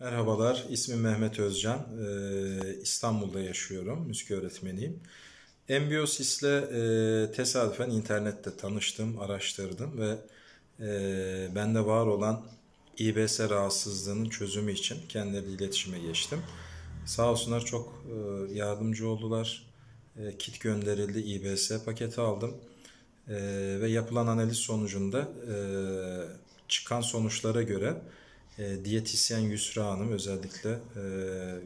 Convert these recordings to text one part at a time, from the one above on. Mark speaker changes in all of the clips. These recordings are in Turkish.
Speaker 1: Merhabalar, ismim Mehmet Özcan. Ee, İstanbul'da yaşıyorum, müzik öğretmeniyim. Embiyosis'le e, tesadüfen internette tanıştım, araştırdım ve e, bende var olan İBS rahatsızlığının çözümü için kendileriyle iletişime geçtim. Sağ olsunlar çok e, yardımcı oldular. E, kit gönderildi, İBS paketi aldım. E, ve yapılan analiz sonucunda e, çıkan sonuçlara göre e, diyetisyen Yusra Hanım özellikle e,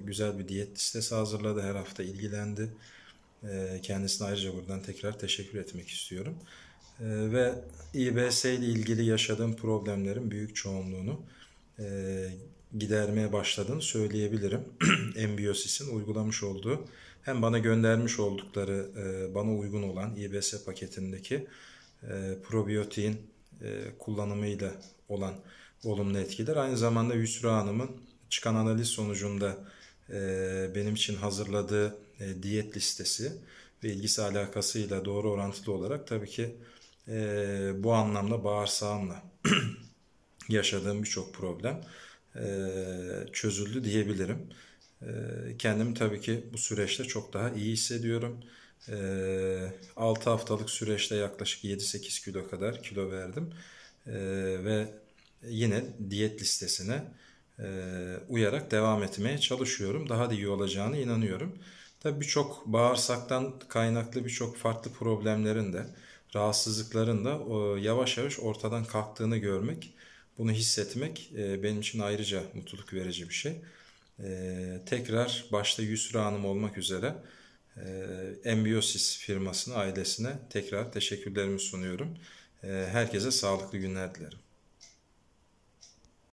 Speaker 1: güzel bir diyet listesi hazırladı. Her hafta ilgilendi. E, kendisine ayrıca buradan tekrar teşekkür etmek istiyorum. E, ve İBS ile ilgili yaşadığım problemlerin büyük çoğunluğunu e, gidermeye başladığını söyleyebilirim. Embiosis'in uygulamış olduğu hem bana göndermiş oldukları e, bana uygun olan İBS paketindeki e, probiyotiğin e, kullanımıyla olan olumlu etkiler. Aynı zamanda Yusra Hanım'ın çıkan analiz sonucunda e, benim için hazırladığı e, diyet listesi ve ilgisi alakasıyla doğru orantılı olarak tabii ki e, bu anlamda bağırsağımla yaşadığım birçok problem çözüldü diyebilirim. Kendimi tabii ki bu süreçte çok daha iyi hissediyorum. 6 haftalık süreçte yaklaşık 7-8 kilo kadar kilo verdim. Ve yine diyet listesine e, uyarak devam etmeye çalışıyorum. Daha da iyi olacağına inanıyorum. Tabi birçok bağırsaktan kaynaklı birçok farklı problemlerin de rahatsızlıkların da yavaş yavaş ortadan kalktığını görmek, bunu hissetmek e, benim için ayrıca mutluluk verici bir şey. E, tekrar başta Yusra Hanım olmak üzere Embiosis firmasına, ailesine tekrar teşekkürlerimi sunuyorum. Herkese sağlıklı günler dilerim.